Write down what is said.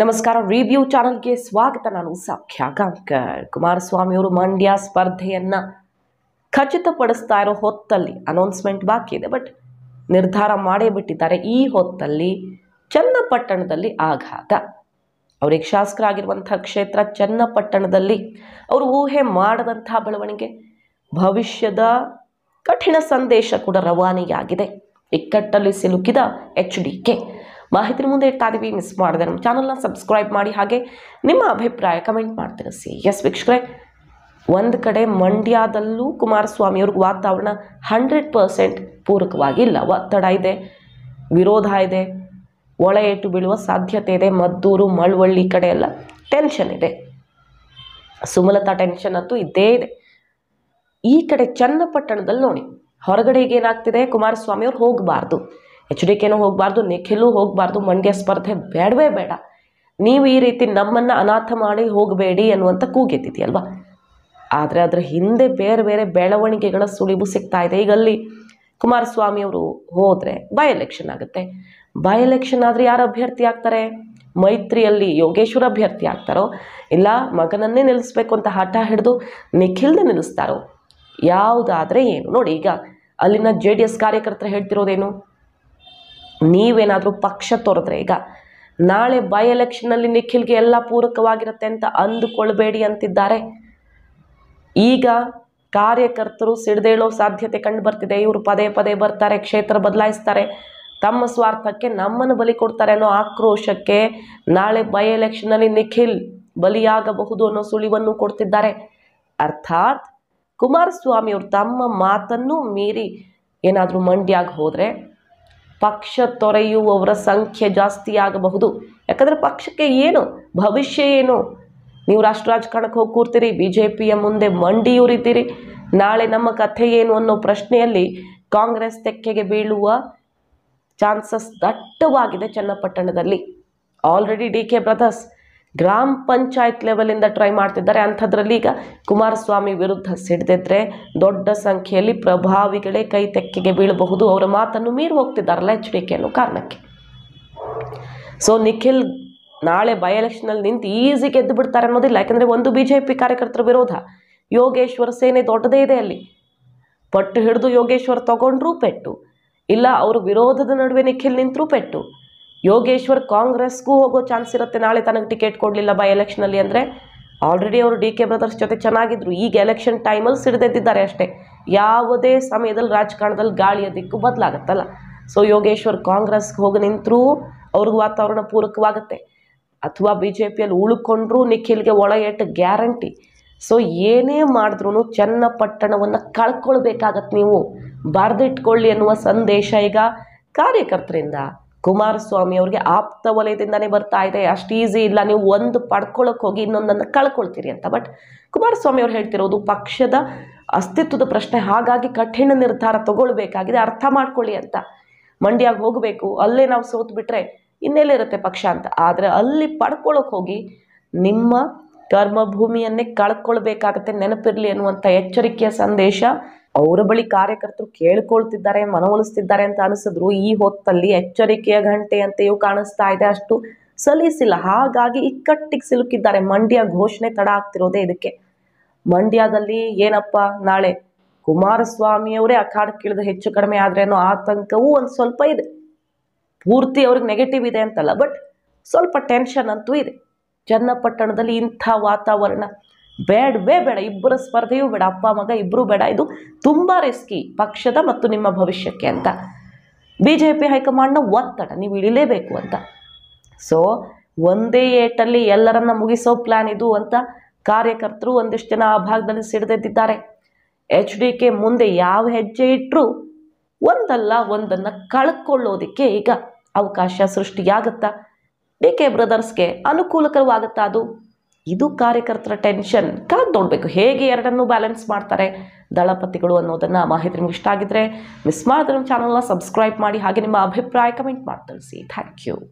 ನಮಸ್ಕಾರ ರಿವ್ಯೂ ಚಾನಲ್ಗೆ ಸ್ವಾಗತ ನಾನು ಸಖ್ಯ ಕುಮಾರಸ್ವಾಮಿ ಕುಮಾರಸ್ವಾಮಿಯವರು ಮಂಡ್ಯ ಸ್ಪರ್ಧೆಯನ್ನು ಖಚಿತಪಡಿಸ್ತಾ ಇರೋ ಹೊತ್ತಲ್ಲಿ ಅನೌನ್ಸ್ಮೆಂಟ್ ಬಾಕಿ ಇದೆ ಬಟ್ ನಿರ್ಧಾರ ಮಾಡೇ ಬಿಟ್ಟಿದ್ದಾರೆ ಈ ಹೊತ್ತಲ್ಲಿ ಚನ್ನಪಟ್ಟಣದಲ್ಲಿ ಆಘಾತ ಅವರಿಗೆ ಶಾಸಕರಾಗಿರುವಂಥ ಕ್ಷೇತ್ರ ಚನ್ನಪಟ್ಟಣದಲ್ಲಿ ಅವರು ಊಹೆ ಮಾಡದಂತಹ ಬೆಳವಣಿಗೆ ಭವಿಷ್ಯದ ಕಠಿಣ ಸಂದೇಶ ಕೂಡ ರವಾನೆಯಾಗಿದೆ ಇಕ್ಕಟ್ಟಲ್ಲಿ ಸಿಲುಕಿದ ಎಚ್ ಡಿ ಕೆ ಮಾಹಿತಿ ಮುಂದೆ ಇಡ್ತಾ ಇದ್ದೀವಿ ಮಿಸ್ ಮಾಡಿದೆ ನಮ್ಮ ಚಾನಲ್ನ ಸಬ್ಸ್ಕ್ರೈಬ್ ಮಾಡಿ ಹಾಗೆ ನಿಮ್ಮ ಅಭಿಪ್ರಾಯ ಕಮೆಂಟ್ ಮಾಡ್ತೀರ ಸಿ ಎಸ್ ವೀಕ್ಷಕರೇ ಒಂದು ಕಡೆ ಮಂಡ್ಯದಲ್ಲೂ ಕುಮಾರಸ್ವಾಮಿ ಅವ್ರಿಗೆ ವಾತಾವರಣ ಹಂಡ್ರೆಡ್ ಪರ್ಸೆಂಟ್ ಪೂರಕವಾಗಿಲ್ಲ ಒತ್ತಡ ಇದೆ ವಿರೋಧ ಇದೆ ಒಳ ಏಟು ಬೀಳುವ ಸಾಧ್ಯತೆ ಇದೆ ಮದ್ದೂರು ಮಳವಳ್ಳಿ ಕಡೆ ಎಲ್ಲ ಟೆನ್ಷನ್ ಇದೆ ಸುಮಲತಾ ಟೆನ್ಷನ್ ಅಂತೂ ಇದ್ದೇ ಇದೆ ಈ ಕಡೆ ಚನ್ನಪಟ್ಟಣದಲ್ಲಿ ನೋಡಿ ಹೊರಗಡೆಗೆ ಏನಾಗ್ತಿದೆ ಕುಮಾರಸ್ವಾಮಿ ಅವ್ರು ಹೋಗಬಾರ್ದು ಎಚ್ ಡಿ ಕೆನೂ ಹೋಗಬಾರ್ದು ನಿಖಿಲೂ ಹೋಗಬಾರ್ದು ಮಂಡ್ಯ ಸ್ಪರ್ಧೆ ಬೇಡವೇ ಬೇಡ ನೀವು ಈ ರೀತಿ ನಮ್ಮನ್ನು ಅನಾಥ ಮಾಡಿ ಹೋಗಬೇಡಿ ಅನ್ನುವಂಥ ಅಲ್ವಾ ಆದರೆ ಅದರ ಹಿಂದೆ ಬೇರೆ ಬೇರೆ ಬೆಳವಣಿಗೆಗಳ ಸುಳಿವು ಸಿಗ್ತಾ ಇದೆ ಈಗ ಅಲ್ಲಿ ಕುಮಾರಸ್ವಾಮಿ ಅವರು ಹೋದರೆ ಬೈ ಎಲೆಕ್ಷನ್ ಆಗುತ್ತೆ ಬೈ ಎಲೆಕ್ಷನ್ ಆದರೆ ಯಾರು ಅಭ್ಯರ್ಥಿ ಆಗ್ತಾರೆ ಮೈತ್ರಿಯಲ್ಲಿ ಯೋಗೇಶ್ವರ ಅಭ್ಯರ್ಥಿ ಆಗ್ತಾರೋ ಇಲ್ಲ ಮಗನನ್ನೇ ನಿಲ್ಲಿಸ್ಬೇಕು ಅಂತ ಹಠ ಹಿಡಿದು ನಿಖಿಲ್ದು ನಿಲ್ಲಿಸ್ತಾರೋ ಯಾವುದಾದ್ರೆ ಏನು ನೋಡಿ ಈಗ ಅಲ್ಲಿನ ಜೆ ಡಿ ಎಸ್ ಕಾರ್ಯಕರ್ತರು ಹೇಳ್ತಿರೋದೇನು ನೀವೇನಾದರೂ ಪಕ್ಷ ತೊರೆದ್ರೆ ಈಗ ನಾಳೆ ಬೈ ಎಲೆಕ್ಷನ್ನಲ್ಲಿ ನಿಖಿಲ್ಗೆ ಎಲ್ಲ ಪೂರಕವಾಗಿರುತ್ತೆ ಅಂತ ಅಂದುಕೊಳ್ಬೇಡಿ ಅಂತಿದ್ದಾರೆ ಈಗ ಕಾರ್ಯಕರ್ತರು ಸಿಡ್ದೇಳೋ ಸಾಧ್ಯತೆ ಕಂಡು ಬರ್ತಿದೆ ಇವರು ಪದೇ ಪದೇ ಬರ್ತಾರೆ ಕ್ಷೇತ್ರ ಬದಲಾಯಿಸ್ತಾರೆ ತಮ್ಮ ಸ್ವಾರ್ಥಕ್ಕೆ ನಮ್ಮನ್ನು ಬಲಿ ಕೊಡ್ತಾರೆ ಅನ್ನೋ ಆಕ್ರೋಶಕ್ಕೆ ನಾಳೆ ಬೈ ಎಲೆಕ್ಷನ್ನಲ್ಲಿ ನಿಖಿಲ್ ಬಲಿಯಾಗಬಹುದು ಅನ್ನೋ ಸುಳಿವನ್ನು ಕೊಡ್ತಿದ್ದಾರೆ ಅರ್ಥಾತ್ ಕುಮಾರಸ್ವಾಮಿಯವರು ತಮ್ಮ ಮಾತನ್ನು ಮೀರಿ ಏನಾದರೂ ಮಂಡ್ಯಾಗ ಹೋದರೆ ಪಕ್ಷ ತೊರೆಯುವವರ ಸಂಖ್ಯೆ ಜಾಸ್ತಿ ಆಗಬಹುದು ಯಾಕಂದರೆ ಪಕ್ಷಕ್ಕೆ ಏನು ಭವಿಷ್ಯ ಏನು ನೀವು ರಾಷ್ಟ್ರ ರಾಜಕಾರಣಕ್ಕೆ ಹೋಗಿ ಕೂರ್ತೀರಿ ಬಿ ಜೆ ಪಿಯ ಮುಂದೆ ಮಂಡಿಯೂರಿದ್ದೀರಿ ನಾಳೆ ನಮ್ಮ ಕಥೆ ಏನು ಅನ್ನೋ ಪ್ರಶ್ನೆಯಲ್ಲಿ ಕಾಂಗ್ರೆಸ್ ತೆಕ್ಕೆಗೆ ಬೀಳುವ ಚಾನ್ಸಸ್ ದಟ್ಟವಾಗಿದೆ ಚನ್ನಪಟ್ಟಣದಲ್ಲಿ ಆಲ್ರೆಡಿ ಡಿ ಕೆ ಬ್ರದರ್ಸ್ ಗ್ರಾಮ ಪಂಚಾಯತ್ ಲೆವೆಲಿಂದ ಟ್ರೈ ಮಾಡ್ತಿದ್ದಾರೆ ಅಂಥದ್ರಲ್ಲಿ ಈಗ ಕುಮಾರಸ್ವಾಮಿ ವಿರುದ್ಧ ಸಿಡ್ದಿದ್ರೆ ದೊಡ್ಡ ಸಂಖ್ಯೆಯಲ್ಲಿ ಪ್ರಭಾವಿಗಳೇ ಕೈ ತೆಕ್ಕೆಗೆ ಬೀಳಬಹುದು ಅವರ ಮಾತನ್ನು ಮೀರಿ ಹೋಗ್ತಿದ್ದಾರಲ್ಲ ಎಚ್ ಡಿ ಕೆ ಅನ್ನೋ ಕಾರಣಕ್ಕೆ ಸೊ ನಿಖಿಲ್ ನಾಳೆ ಬೈ ಎಲೆಕ್ಷನಲ್ಲಿ ನಿಂತು ಈಸಿ ಗೆದ್ದು ಬಿಡ್ತಾರೆ ಅನ್ನೋದಿಲ್ಲ ಯಾಕಂದರೆ ಒಂದು ಬಿಜೆಪಿ ಕಾರ್ಯಕರ್ತರ ವಿರೋಧ ಯೋಗೇಶ್ವರ ಸೇನೆ ದೊಡ್ಡದೇ ಇದೆ ಅಲ್ಲಿ ಪಟ್ಟು ಹಿಡಿದು ಯೋಗೇಶ್ವರ್ ತಗೊಂಡ್ರೂ ಪೆಟ್ಟು ಇಲ್ಲ ಅವರು ವಿರೋಧದ ನಡುವೆ ನಿಖಿಲ್ ನಿಂತರೂ ಪೆಟ್ಟು ಯೋಗೇಶ್ವರ್ ಕಾಂಗ್ರೆಸ್ಗೂ ಹೋಗೋ ಚಾನ್ಸ್ ಇರುತ್ತೆ ನಾಳೆ ತನಗೆ ಟಿಕೆಟ್ ಕೊಡಲಿಲ್ಲ ಬೈ ಎಲೆಕ್ಷನಲ್ಲಿ ಅಂದರೆ ಆಲ್ರೆಡಿ ಅವರು ಡಿ ಕೆ ಬ್ರದರ್ಸ್ ಜೊತೆ ಚೆನ್ನಾಗಿದ್ರು ಈಗ ಎಲೆಕ್ಷನ್ ಟೈಮಲ್ಲಿ ಸಿಡಿದೆದ್ದಿದ್ದಾರೆ ಅಷ್ಟೇ ಯಾವುದೇ ಸಮಯದಲ್ಲಿ ರಾಜಕಾರಣದಲ್ಲಿ ಗಾಳಿಯ ದಿಕ್ಕು ಬದಲಾಗತ್ತಲ್ಲ ಸೊ ಯೋಗೇಶ್ವರ್ ಕಾಂಗ್ರೆಸ್ಗೆ ಹೋಗಿ ನಿಂತರೂ ಅವ್ರಿಗೆ ವಾತಾವರಣ ಪೂರಕವಾಗುತ್ತೆ ಅಥವಾ ಬಿ ಜೆ ಪಿಯಲ್ಲಿ ಉಳ್ಕೊಂಡ್ರೂ ನಿಖಿಲ್ಗೆ ಒಳಗೇಟು ಗ್ಯಾರಂಟಿ ಸೊ ಏನೇ ಮಾಡಿದ್ರೂ ಚನ್ನಪಟ್ಟಣವನ್ನು ಕಳ್ಕೊಳ್ಬೇಕಾಗತ್ತೆ ನೀವು ಬರೆದಿಟ್ಕೊಳ್ಳಿ ಅನ್ನುವ ಸಂದೇಶ ಈಗ ಕಾರ್ಯಕರ್ತರಿಂದ ಕುಮಾರಸ್ವಾಮಿ ಅವ್ರಿಗೆ ಆಪ್ತ ವಲಯದಿಂದನೇ ಬರ್ತಾ ಇದೆ ಅಷ್ಟು ಈಸಿ ಇಲ್ಲ ನೀವು ಒಂದು ಪಡ್ಕೊಳ್ಳೋಕೆ ಹೋಗಿ ಇನ್ನೊಂದನ್ನು ಕಳ್ಕೊಳ್ತೀರಿ ಅಂತ ಬಟ್ ಕುಮಾರಸ್ವಾಮಿ ಅವ್ರು ಹೇಳ್ತಿರೋದು ಪಕ್ಷದ ಅಸ್ತಿತ್ವದ ಪ್ರಶ್ನೆ ಹಾಗಾಗಿ ಕಠಿಣ ನಿರ್ಧಾರ ತಗೊಳ್ಬೇಕಾಗಿದೆ ಅರ್ಥ ಮಾಡ್ಕೊಳ್ಳಿ ಅಂತ ಮಂಡ್ಯಾಗ ಹೋಗಬೇಕು ಅಲ್ಲೇ ನಾವು ಸೋತು ಬಿಟ್ರೆ ಇನ್ನೆಲ್ಲಿರುತ್ತೆ ಪಕ್ಷ ಅಂತ ಆದರೆ ಅಲ್ಲಿ ಪಡ್ಕೊಳ್ಳೋಕೆ ಹೋಗಿ ನಿಮ್ಮ ಕರ್ಮಭೂಮಿಯನ್ನೇ ಕಳ್ಕೊಳ್ಬೇಕಾಗತ್ತೆ ನೆನಪಿರಲಿ ಅನ್ನುವಂಥ ಎಚ್ಚರಿಕೆಯ ಸಂದೇಶ ಅವರ ಬಳಿ ಕಾರ್ಯಕರ್ತರು ಕೇಳ್ಕೊಳ್ತಿದ್ದಾರೆ ಮನವೊಲಿಸ್ತಿದ್ದಾರೆ ಅಂತ ಅನಿಸಿದ್ರು ಈ ಹೊತ್ತಲ್ಲಿ ಎಚ್ಚರಿಕೆಯ ಗಂಟೆ ಅಂತೆಯೂ ಕಾಣಿಸ್ತಾ ಇದೆ ಅಷ್ಟು ಸಲ್ಲಿಸಿಲ್ಲ ಹಾಗಾಗಿ ಇಕ್ಕಟ್ಟಿಗೆ ಸಿಲುಕಿದ್ದಾರೆ ಮಂಡ್ಯ ಘೋಷಣೆ ತಡ ಆಗ್ತಿರೋದೇ ಇದಕ್ಕೆ ಮಂಡ್ಯದಲ್ಲಿ ಏನಪ್ಪ ನಾಳೆ ಕುಮಾರಸ್ವಾಮಿಯವರೇ ಅಖಾಡ ಇಳಿದು ಹೆಚ್ಚು ಕಡಿಮೆ ಆದ್ರೆ ಅನ್ನೋ ಆತಂಕವೂ ಒಂದು ಸ್ವಲ್ಪ ಇದೆ ಪೂರ್ತಿ ಅವ್ರಿಗೆ ನೆಗೆಟಿವ್ ಇದೆ ಅಂತಲ್ಲ ಬಟ್ ಸ್ವಲ್ಪ ಟೆನ್ಷನ್ ಅಂತೂ ಇದೆ ಚನ್ನಪಟ್ಟಣದಲ್ಲಿ ಇಂಥ ವಾತಾವರಣ ಬೇಡವೇ ಬೇಡ ಇಬ್ಬರ ಸ್ಪರ್ಧೆಯೂ ಬೇಡ ಅಪ್ಪ ಮಗ ಇಬ್ಬರೂ ಬೇಡ ಇದು ತುಂಬ ರಿಸ್ಕಿ ಪಕ್ಷದ ಮತ್ತು ನಿಮ್ಮ ಭವಿಷ್ಯಕ್ಕೆ ಅಂತ ಬಿ ಜೆ ಪಿ ಹೈಕಮಾಂಡ್ನ ಒತ್ತಡ ನೀವು ಇಳಿಲೇಬೇಕು ಅಂತ ಸೊ ಒಂದೇ ಏಟಲ್ಲಿ ಎಲ್ಲರನ್ನ ಮುಗಿಸೋ ಪ್ಲ್ಯಾನ್ ಇದು ಅಂತ ಕಾರ್ಯಕರ್ತರು ಒಂದಿಷ್ಟು ಜನ ಆ ಭಾಗದಲ್ಲಿ ಸಿಡಿದೆದ್ದಿದ್ದಾರೆ ಎಚ್ ಡಿ ಕೆ ಮುಂದೆ ಯಾವ ಹೆಜ್ಜೆ ಇಟ್ಟರು ಒಂದಲ್ಲ ಒಂದನ್ನು ಕಳ್ಕೊಳ್ಳೋದಕ್ಕೆ ಈಗ ಅವಕಾಶ ಸೃಷ್ಟಿಯಾಗುತ್ತಾ ಡಿ ಕೆ ಬ್ರದರ್ಸ್ಗೆ ಅನುಕೂಲಕರವಾಗುತ್ತಾ ಅದು ಇದು ಕಾರ್ಯಕರ್ತರ ಟೆನ್ಷನ್ ಕಾದು ನೋಡಬೇಕು ಹೇಗೆ ಎರಡನ್ನೂ ಬ್ಯಾಲೆನ್ಸ್ ಮಾಡ್ತಾರೆ ದಳಪತಿಗಳು ಅನ್ನೋದನ್ನು ಮಾಹಿತಿ ನಿಮ್ಗೆ ಇಷ್ಟ ಆಗಿದ್ರೆ ಮಿಸ್ ಮಾಡಿದ್ರೆ ನಮ್ಮ ಚಾನಲ್ನ ಸಬ್ಸ್ಕ್ರೈಬ್ ಮಾಡಿ ಹಾಗೆ ನಿಮ್ಮ ಅಭಿಪ್ರಾಯ ಕಮೆಂಟ್ ಮಾಡಿ ತಿಳಿಸಿ ಥ್ಯಾಂಕ್ ಯು